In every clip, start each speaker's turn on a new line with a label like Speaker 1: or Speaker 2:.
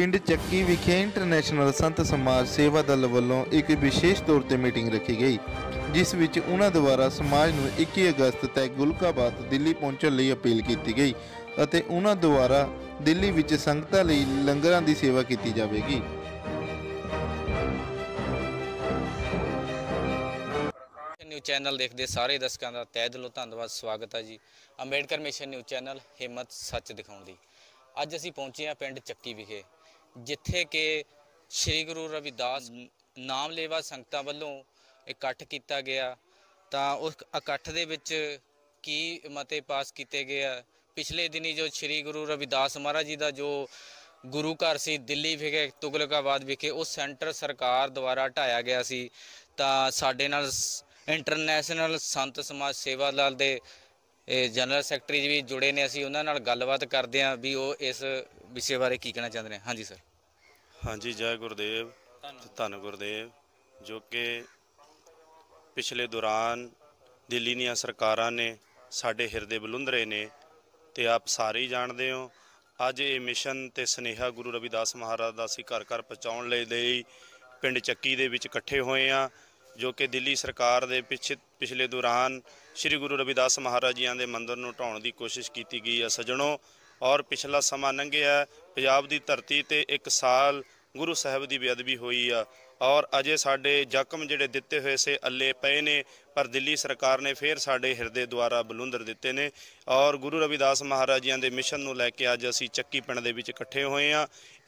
Speaker 1: ਪਿੰਡ ਚੱਕੀ ਵਿਖੇ ਇੰਟਰਨੈਸ਼ਨਲ ਸੰਤ ਸਮਾਜ ਸੇਵਾ ਦਲ ਵੱਲੋਂ ਇੱਕ ਵਿਸ਼ੇਸ਼ ਤੌਰ ਤੇ ਮੀਟਿੰਗ ਰੱਖੀ ਗਈ ਜਿਸ ਵਿੱਚ ਉਹਨਾਂ ਦੁਆਰਾ ਸਮਾਜ ਨੂੰ 21 ਅਗਸਤ ਤੱਕ ਗੁਲਕਾਬਾਦ ਦਿੱਲੀ ਪਹੁੰਚਣ ਲਈ ਅਪੀਲ ਕੀਤੀ ਗਈ ਅਤੇ ਉਹਨਾਂ ਦੁਆਰਾ ਦਿੱਲੀ ਵਿੱਚ ਸੰਗਤਾਂ ਲਈ ਲੰਗਰਾਂ ਦੀ ਸੇਵਾ ਕੀਤੀ ਜਾਵੇਗੀ
Speaker 2: ਨਿਊ ਚੈਨਲ ਦੇਖਦੇ ਸਾਰੇ ਦਰਸ਼ਕਾਂ ਦਾ ਤਹਿ ਦਿਲੋਂ ਧੰਨਵਾਦ ਸਵਾਗਤ ਹੈ ਜੀ ਅੰਬੇਡਕਰ ਮਿਸ਼ਨ ਨਿਊ ਚੈਨਲ ਹਿੰਮਤ ਸੱਚ ਦਿਖਾਉਣ ਦੀ ਅੱਜ ਅਸੀਂ ਪਹੁੰਚੇ ਹਾਂ ਪਿੰਡ ਚੱਕੀ ਵਿਖੇ ਜਿੱਥੇ ਕਿ ਸ੍ਰੀ ਗੁਰੂ ਰਵਿਦਾਸ ਨਾਮ ਲੇਵਾ ਸੰਗਤਾਂ ਵੱਲੋਂ ਇਕੱਠ ਕੀਤਾ ਗਿਆ ਤਾਂ ਉਸ ਇਕੱਠ ਦੇ ਵਿੱਚ ਕੀ ਮਤੇ ਪਾਸ ਕੀਤੇ ਗਏ ਆ ਪਿਛਲੇ ਦਿਨੀ ਜੋ ਸ੍ਰੀ ਗੁਰੂ ਰਵਿਦਾਸ ਮਹਾਰਾਜ ਜੀ ਦਾ ਜੋ ਗੁਰੂ ਘਰ ਸੀ ਦਿੱਲੀ ਵਿਖੇ ਤੁਗਲਕਾਬਾਦ ਵਿਖੇ ਉਹ ਸੈਂਟਰ ਸਰਕਾਰ ਦੁਆਰਾ ਢਾਇਆ ਗਿਆ ਸੀ ਤਾਂ ਸਾਡੇ ਨਾਲ ਇੰਟਰਨੈਸ਼ਨਲ ਸੰਤ ਸਮਾਜ ਸੇਵਾ ਲਾਲ ਦੇ ਜਨਰਲ ਸੈਕਟਰੀ ਜੀ ਵੀ ਜੁੜੇ ਨੇ ਅਸੀਂ ਉਹਨਾਂ ਨਾਲ ਗੱਲਬਾਤ ਕਰਦੇ ਆਂ ਵੀ
Speaker 1: ਉਹ ਇਸ ਵਿਸ਼ੇ ਬਾਰੇ ਕੀ ਕਹਿਣਾ ਚਾਹੁੰਦੇ ਨੇ ਹਾਂਜੀ ਸਰ ਹਾਂਜੀ ਜੈ ਗੁਰਦੇਵ ਧੰਨ ਗੁਰਦੇਵ ਜੋ ਕਿ ਪਿਛਲੇ ਦੌਰਾਨ ਦਿੱਲੀ ਦੀਆਂ ਸਰਕਾਰਾਂ ਨੇ ਸਾਡੇ ਹਿਰਦੇ ਬਲੁੰਦਰੇ ਨੇ ਤੇ ਆਪ ਸਾਰੇ ਜਾਣਦੇ ਹੋ ਅੱਜ ਇਹ ਮਿਸ਼ਨ ਤੇ ਸਨੇਹਾ ਗੁਰੂ ਰਵਿਦਾਸ ਮਹਾਰਾਜ ਦਾ ਅਸੀਂ ਘਰ ਘਰ ਪਹੁੰਚਾਉਣ ਲਈ ਪਿੰਡ ਚੱਕੀ ਦੇ ਵਿੱਚ ਇਕੱਠੇ ਹੋਏ ਆਂ ਜੋ ਕਿ ਦਿੱਲੀ ਸਰਕਾਰ ਦੇ ਪਿਛਲੇ ਦੌਰਾਨ ਸ੍ਰੀ ਗੁਰੂ ਰਵਿਦਾਸ ਮਹਾਰਾਜ ਜੀਆਂ ਦੇ ਮੰਦਰ ਨੂੰ ਢਾਉਣ ਦੀ ਕੋਸ਼ਿਸ਼ ਕੀਤੀ ਗਈ ਹੈ ਸਜਣੋ ਔਰ ਪਿਛਲਾ ਸਮਾਂ ਲੰਘਿਆ ਪੰਜਾਬ ਦੀ ਧਰਤੀ ਤੇ ਇੱਕ ਸਾਲ ਗੁਰੂ ਸਾਹਿਬ ਦੀ ਬੇਅਦਬੀ ਹੋਈ ਆ ਔਰ ਅਜੇ ਸਾਡੇ ਜ਼ਖਮ ਜਿਹੜੇ ਦਿੱਤੇ ਹੋਏ ਸੇ ਅੱਲੇ ਪਏ ਨੇ ਪਰ ਦਿੱਲੀ ਸਰਕਾਰ ਨੇ ਫੇਰ ਸਾਡੇ ਹਿਰਦੇ ਦੁਆਰਾ ਬਲੁੰਦਰ ਦਿੱਤੇ ਨੇ ਔਰ ਗੁਰੂ ਰਵਿਦਾਸ ਮਹਾਰਾਜ ਜੀਆਂ ਦੇ ਮਿਸ਼ਨ ਨੂੰ ਲੈ ਕੇ ਅੱਜ ਅਸੀਂ ਚੱਕੀ ਪਿੰਡ ਦੇ ਵਿੱਚ ਇਕੱਠੇ ਹੋਏ ਆ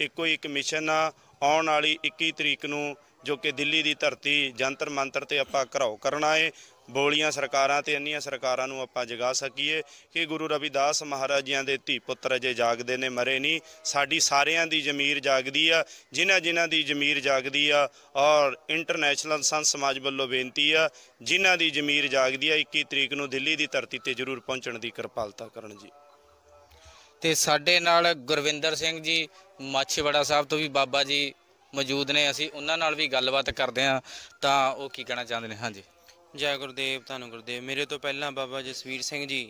Speaker 1: ਇੱਕੋ ਇੱਕ ਮਿਸ਼ਨ ਆ ਆਉਣ ਵਾਲੀ 21 ਤਰੀਕ ਨੂੰ ਜੋ ਕਿ ਦਿੱਲੀ ਦੀ ਧਰਤੀ ਜੰਤਰ ਮੰਤਰ ਤੇ ਆਪਾਂ ਘਰਾਓ ਕਰਨਾ ਏ ਬੋਲੀਆਂ ਸਰਕਾਰਾਂ ਤੇ ਅੰਨੀਆਂ ਸਰਕਾਰਾਂ ਨੂੰ ਆਪਾਂ ਜਗਾ ਸਕੀਏ ਕਿ ਗੁਰੂ ਰਵਿਦਾਸ ਮਹਾਰਾਜ ਜੀਆਂ ਦੇ ਧੀ ਪੁੱਤਰ ਅਜੇ ਜਾਗਦੇ ਨੇ ਮਰੇ ਨਹੀਂ ਸਾਡੀ ਸਾਰਿਆਂ ਦੀ ਜ਼ਮੀਰ ਜਾਗਦੀ ਆ ਜਿਨ੍ਹਾਂ ਜਿਨ੍ਹਾਂ ਦੀ ਜ਼ਮੀਰ ਜਾਗਦੀ ਆ ਔਰ ਇੰਟਰਨੈਸ਼ਨਲ ਸੰਤ ਸਮਾਜ ਵੱਲੋਂ ਬੇਨਤੀ ਆ ਜਿਨ੍ਹਾਂ ਦੀ ਜ਼ਮੀਰ ਜਾਗਦੀ ਆ 21 ਤਰੀਕ ਨੂੰ ਦਿੱਲੀ ਦੀ ਧਰਤੀ ਤੇ ਜ਼ਰੂਰ ਪਹੁੰਚਣ ਦੀ ਕਿਰਪਾਲਤਾ ਕਰਨ ਜੀ
Speaker 2: ਤੇ ਸਾਡੇ ਨਾਲ ਗੁਰਵਿੰਦਰ ਸਿੰਘ ਜੀ ਮਾਛੀਵਾੜਾ ਸਾਹਿਬ ਤੋਂ ਵੀ ਬਾਬਾ ਜੀ ਮੌਜੂਦ ਨੇ ਅਸੀਂ ਉਹਨਾਂ ਨਾਲ ਵੀ ਗੱਲਬਾਤ ਕਰਦੇ ਆ ਤਾਂ ਉਹ ਕੀ ਕਹਿਣਾ ਚਾਹੁੰਦੇ ਨੇ ਹਾਂਜੀ ਜੈ ਗੁਰਦੇਵ ਤੁਹਾਨੂੰ
Speaker 3: ਗੁਰਦੇਵ ਮੇਰੇ ਤੋਂ ਪਹਿਲਾਂ ਬਾਬਾ ਜਸਵੀਰ ਸਿੰਘ ਜੀ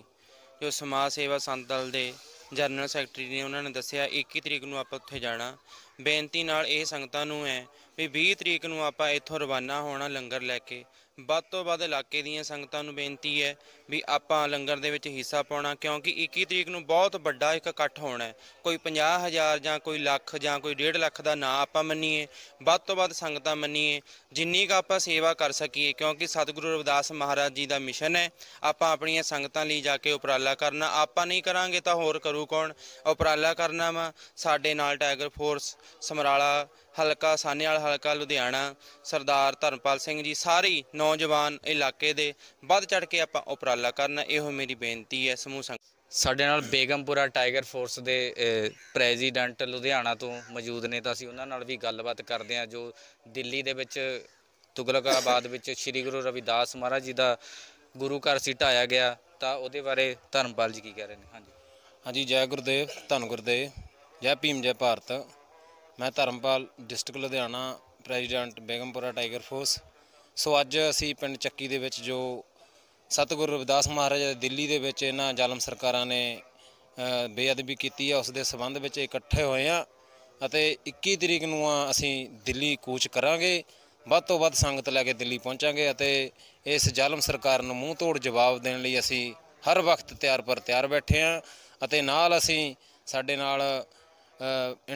Speaker 3: ਜੋ ਸਮਾਜ ਸੇਵਾ ਸੰਤ ਦਲ ਦੇ ਜਨਰਲ ਸੈਕਟਰੀ ਨੇ ਉਹਨਾਂ ਨੇ ਦੱਸਿਆ 21 ਤਰੀਕ ਨੂੰ ਆਪਾਂ ਉੱਥੇ ਜਾਣਾ ਬੇਨਤੀ ਨਾਲ ਇਹ ਸੰਗਤਾਂ ਨੂੰ ਹੈ ਵੀ 20 ਤਰੀਕ ਨੂੰ ਆਪਾਂ ਇੱਥੋਂ ਰਵਾਨਾ ਹੋਣਾ ਲੰਗਰ ਲੈ ਕੇ ਵੱਧ ਤੋਂ ਵੱਧ ਇਲਾਕੇ ਦੀਆਂ ਸੰਗਤਾਂ ਨੂੰ ਬੇਨਤੀ ਹੈ ਵੀ ਆਪਾਂ ਲੰਗਰ ਦੇ ਵਿੱਚ ਹਿੱਸਾ ਪਾਉਣਾ ਕਿਉਂਕਿ 21 ਤਰੀਕ ਨੂੰ ਬਹੁਤ ਵੱਡਾ ਇੱਕ ਇਕੱਠ ਹੋਣਾ ਹੈ ਕੋਈ 50000 ਜਾਂ ਕੋਈ ਲੱਖ ਜਾਂ ਕੋਈ 1.5 ਲੱਖ ਦਾ ਨਾਂ ਆਪਾਂ ਮੰਨੀਏ ਵੱਧ ਤੋਂ ਵੱਧ ਸੰਗਤਾਂ ਮੰਨੀਏ ਜਿੰਨੀ ਕਾ ਆਪਾਂ ਸੇਵਾ ਕਰ ਸਕੀਏ ਕਿਉਂਕਿ ਸਤਿਗੁਰੂ ਰਵਿਦਾਸ ਮਹਾਰਾਜ ਜੀ ਦਾ ਮਿਸ਼ਨ ਹੈ ਆਪਾਂ ਆਪਣੀਆਂ ਸੰਗਤਾਂ ਲਈ ਜਾ ਕੇ ਉਪਰਾਲਾ ਕਰਨਾ ਆਪਾਂ ਨਹੀਂ ਕਰਾਂਗੇ ਤਾਂ ਹੋਰ ਕਰੂ ਕੌਣ ਉਪਰਾਲਾ ਕਰਨਾ ਵਾ ਸਾਡੇ ਨਾਲ ਟਾਈਗਰ ਫੋਰਸ ਸਮਰਾਲਾ ਹਲਕਾ ਸਾਨੇਵਾਲ ਹਲਕਾ ਲੁਧਿਆਣਾ ਸਰਦਾਰ ਧਰਮਪਾਲ ਸਿੰਘ ਜੀ ਸਾਰੇ ਨੌਜਵਾਨ ਇਲਾਕੇ ਦੇ ਵੱਧ ਚੜ ਕੇ ਆਪਾਂ
Speaker 2: ਉਪਰਾਲਾ ਕਰਨਾ ਇਹੋ ਮੇਰੀ ਬੇਨਤੀ ਹੈ ਸਮੂਹ ਸੰਗ ਸਾਡੇ ਨਾਲ ਬੇਗਮਪੁਰਾ ਟਾਈਗਰ ਫੋਰਸ ਦੇ ਪ੍ਰੈਜ਼ੀਡੈਂਟ ਲੁਧਿਆਣਾ ਤੋਂ ਮੌਜੂਦ ਨੇ ਤਾਂ ਅਸੀਂ ਉਹਨਾਂ ਨਾਲ ਵੀ ਗੱਲਬਾਤ ਕਰਦੇ ਹਾਂ ਜੋ ਦਿੱਲੀ ਦੇ ਵਿੱਚ ਤੁਗਲਕਾਬਾਦ ਵਿੱਚ ਸ੍ਰੀ ਗੁਰੂ ਰਵਿਦਾਸ ਮਹਾਰਾਜ ਜੀ ਦਾ ਗੁਰੂ ਘਰ
Speaker 4: ਸੀ ਢਾਇਆ ਗਿਆ ਤਾਂ ਉਹਦੇ ਬਾਰੇ ਧਰਮਪਾਲ ਜੀ ਕੀ ਕਹਿ ਰਹੇ ਨੇ ਹਾਂਜੀ ਹਾਂਜੀ ਜੈ ਗੁਰਦੇਵ ਧੰਨ ਗੁਰਦੇਵ ਜੈ ਭੀਮ ਜੈ ਭਾਰਤ ਮੈਂ Dharampal district Ludhiana president Begampura Tiger Force ਸੋ ਅੱਜ ਅਸੀਂ ਪਿੰਡ ਚੱਕੀ ਦੇ ਵਿੱਚ ਜੋ ਸਤਿਗੁਰੂ ਰਵਿਦਾਸ ਮਹਾਰਾਜ ਦਿੱਲੀ ਦੇ ਵਿੱਚ ਇਹਨਾਂ ਜ਼ਾਲਮ ਸਰਕਾਰਾਂ ਨੇ ਬੇਅਦਬੀ ਕੀਤੀ ਹੈ ਉਸ ਦੇ ਸਬੰਧ ਵਿੱਚ ਇਕੱਠੇ ਹੋਏ ਆ ਅਤੇ 21 ਤਰੀਕ ਨੂੰ ਅਸੀਂ ਦਿੱਲੀ ਕੂਚ ਕਰਾਂਗੇ ਵੱਧ ਤੋਂ ਵੱਧ ਸੰਗਤ ਲੈ ਕੇ ਦਿੱਲੀ ਪਹੁੰਚਾਂਗੇ ਅਤੇ ਇਸ ਜ਼ਾਲਮ ਸਰਕਾਰ ਨੂੰ ਮੂੰਹ ਤੋੜ ਜਵਾਬ ਦੇਣ ਲਈ ਅਸੀਂ ਹਰ ਵਕਤ ਤਿਆਰ ਪਰ ਤਿਆਰ ਬੈਠੇ ਆ ਅਤੇ ਨਾਲ ਅਸੀਂ ਸਾਡੇ ਨਾਲ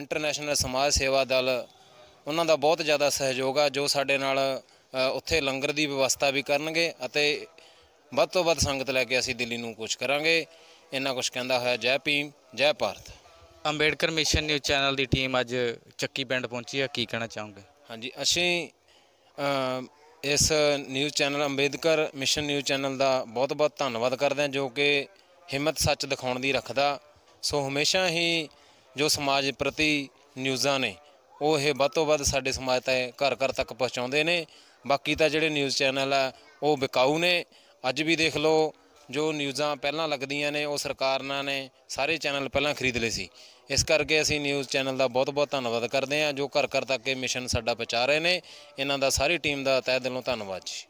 Speaker 4: ਇੰਟਰਨੈਸ਼ਨਲ ਸਮਾਜ ਸੇਵਾ ਦਲ ਉਹਨਾਂ ਦਾ ਬਹੁਤ ਜ਼ਿਆਦਾ ਸਹਿਯੋਗ ਆ ਜੋ ਸਾਡੇ ਨਾਲ ਉੱਥੇ ਲੰਗਰ ਦੀ ਵਿਵਸਥਾ ਵੀ ਕਰਨਗੇ ਅਤੇ ਵੱਧ ਤੋਂ ਵੱਧ ਸੰਗਤ ਲੈ ਕੇ ਅਸੀਂ ਦਿੱਲੀ ਨੂੰ ਕੁਝ ਕਰਾਂਗੇ ਇੰਨਾ ਕੁਝ ਕਹਿੰਦਾ ਹੋਇਆ ਜੈ ਭੀਮ ਜੈ Bharat
Speaker 2: Ambedkar Mission News Channel ਦੀ ਟੀਮ ਅੱਜ ਚੱਕੀ ਪਿੰਡ ਪਹੁੰਚੀ ਹੈ ਕੀ ਕਹਿਣਾ ਚਾਹੋਗੇ ਹਾਂਜੀ ਅਸੀਂ
Speaker 4: ਇਸ news channel Ambedkar Mission News Channel ਦਾ ਬਹੁਤ-ਬਹੁਤ ਧੰਨਵਾਦ ਕਰਦੇ ਹਾਂ ਜੋ ਕਿ ਹਿੰਮਤ ਸੱਚ ਦਿਖਾਉਣ ਦੀ ਰੱਖਦਾ ਸੋ ਹਮੇਸ਼ਾ ਹੀ ਜੋ ਸਮਾਜ ਪ੍ਰਤੀ ਨਿਊਜ਼ਾਂ ਨੇ ਉਹ ਇਹ ਵੱਧ ਤੋਂ ਵੱਧ ਸਾਡੇ ਸਮਾਜ ਤੱਕ ਘਰ ਘਰ ਤੱਕ ਪਹੁੰਚਾਉਂਦੇ ਨੇ ਬਾਕੀ ਤਾਂ ਜਿਹੜੇ ਨਿਊਜ਼ ਚੈਨਲ ਆ ਉਹ ਬਿਕਾਊ ਨੇ ਅੱਜ ਵੀ ਦੇਖ ਲਓ ਜੋ ਨਿਊਜ਼ਾਂ ਪਹਿਲਾਂ ਲੱਗਦੀਆਂ ਨੇ ਉਹ ਸਰਕਾਰਾਂ ਨੇ ਸਾਰੇ ਚੈਨਲ ਪਹਿਲਾਂ ਖਰੀਦ ਲਏ ਸੀ ਇਸ ਕਰਕੇ ਅਸੀਂ ਨਿਊਜ਼ ਚੈਨਲ ਦਾ ਬਹੁਤ-ਬਹੁਤ ਧੰਨਵਾਦ ਕਰਦੇ ਹਾਂ ਜੋ ਘਰ-ਘਰ ਤੱਕ ਇਹ ਮਿਸ਼ਨ ਸਾਡਾ ਪਹੁੰਚਾ ਰਹੇ ਨੇ ਇਹਨਾਂ ਦਾ ਸਾਰੀ ਟੀਮ ਦਾ ਤਹਿ ਦਿਲੋਂ ਧੰਨਵਾਦ ਜੀ